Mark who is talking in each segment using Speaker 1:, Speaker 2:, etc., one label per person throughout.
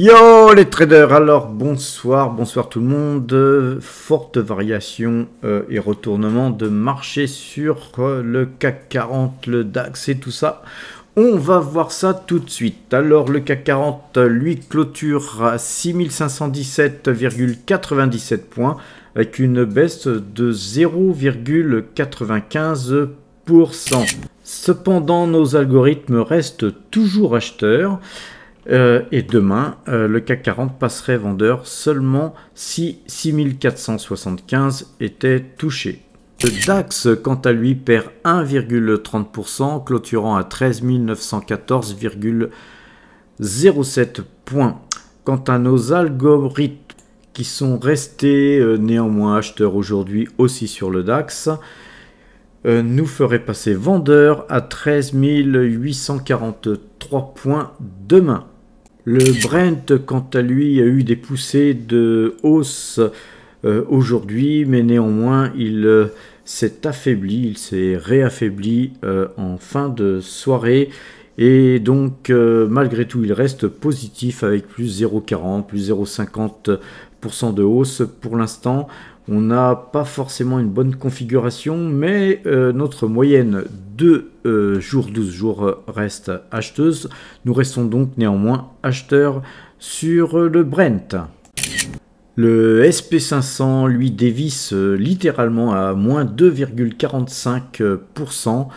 Speaker 1: Yo les traders, alors bonsoir, bonsoir tout le monde. Forte variation euh, et retournement de marché sur euh, le CAC 40, le DAX et tout ça. On va voir ça tout de suite. Alors le CAC 40, euh, lui, clôture à 6517,97 points avec une baisse de 0,95%. Cependant, nos algorithmes restent toujours acheteurs. Euh, et demain, euh, le CAC 40 passerait vendeur seulement si 6475 était touché. Le DAX, quant à lui, perd 1,30%, clôturant à 13 points. Quant à nos algorithmes qui sont restés euh, néanmoins acheteurs aujourd'hui aussi sur le DAX, nous ferait passer vendeur à 13843 points demain. Le Brent, quant à lui, a eu des poussées de hausse euh, aujourd'hui, mais néanmoins, il euh, s'est affaibli, il s'est réaffaibli euh, en fin de soirée. Et donc, malgré tout, il reste positif avec plus 0,40, plus 0,50% de hausse pour l'instant. On n'a pas forcément une bonne configuration, mais euh, notre moyenne de euh, jours 12 jours reste acheteuse. Nous restons donc néanmoins acheteurs sur le Brent. Le SP500 lui dévisse euh, littéralement à moins 2,45%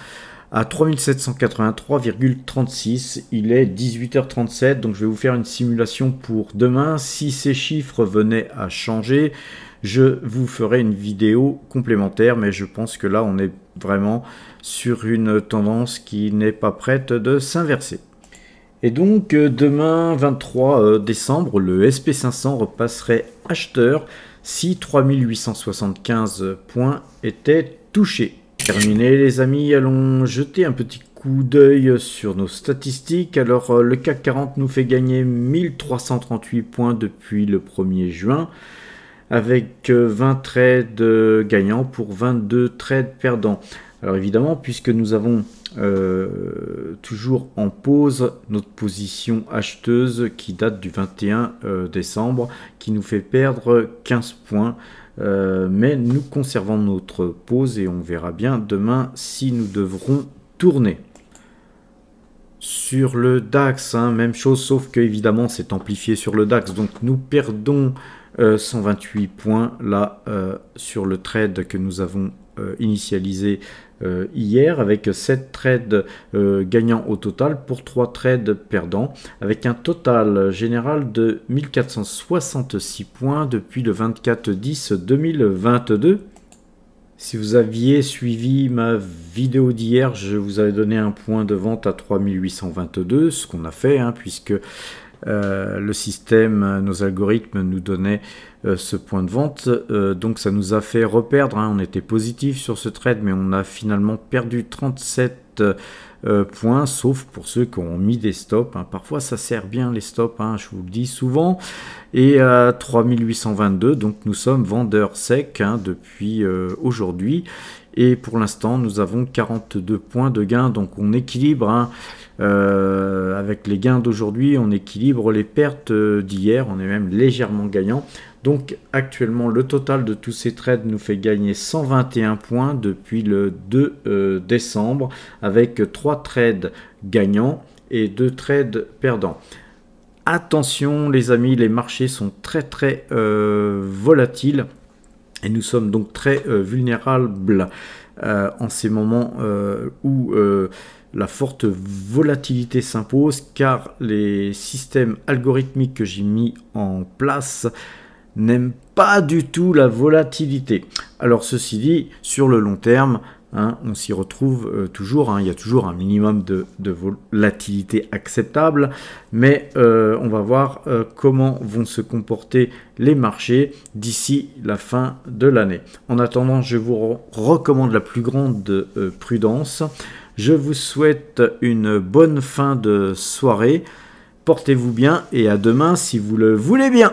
Speaker 1: à 3783,36. Il est 18h37, donc je vais vous faire une simulation pour demain. Si ces chiffres venaient à changer, je vous ferai une vidéo complémentaire, mais je pense que là, on est vraiment sur une tendance qui n'est pas prête de s'inverser. Et donc euh, demain 23 euh, décembre, le SP500 repasserait acheteur si 3875 points étaient touchés. Terminé les amis, allons jeter un petit coup d'œil sur nos statistiques. Alors euh, le CAC 40 nous fait gagner 1338 points depuis le 1er juin avec 20 euh, trades gagnants pour 22 trades perdants. Alors évidemment, puisque nous avons euh, toujours en pause notre position acheteuse qui date du 21 euh, décembre, qui nous fait perdre 15 points. mais nous conservons notre pause et on verra bien demain si nous devrons tourner sur le DAX. Hein. même chose, sauf que évidemment c'est amplifié sur le DAX. Donc nous perdons 128 euh, points là euh, sur le trade que nous avons euh, initialisé hier avec 7 trades gagnants au total pour 3 trades perdants avec un total général de 1466 points depuis le 24-10-2022. Si vous aviez suivi ma vidéo d'hier, je vous avais donné un point de vente à 3822, ce qu'on a fait, hein, puisque euh, le système, nos algorithmes nous donnaient euh, ce point de vente. Euh, donc ça nous a fait reperdre, hein. on était positif sur ce trade, mais on a finalement perdu 37 euh, point, sauf pour ceux qui ont mis des stops. Hein. Parfois, ça sert bien les stops, hein, je vous le dis souvent. Et à 3822, donc nous sommes vendeurs secs hein, depuis euh, aujourd'hui. Et pour l'instant, nous avons 42 points de gain, donc on équilibre. Hein. Euh, avec les gains d'aujourd'hui, on équilibre les pertes d'hier, on est même légèrement gagnant. Donc actuellement, le total de tous ces trades nous fait gagner 121 points depuis le 2 euh, décembre, avec 3 trades gagnants et 2 trades perdants. Attention les amis, les marchés sont très très euh, volatiles. Et nous sommes donc très euh, vulnérables euh, en ces moments euh, où la forte volatilité s'impose car les systèmes algorithmiques que j'ai mis en place n'aiment pas du tout la volatilité. Alors ceci dit, sur le long terme, Hein, on s'y retrouve euh, toujours, hein. il y a toujours un minimum de, volatilité acceptable, mais euh, on va voir euh, comment vont se comporter les marchés d'ici la fin de l'année. En attendant, je vous recommande la plus grande prudence. Je vous souhaite une bonne fin de soirée, portez-vous bien et à demain si vous le voulez bien.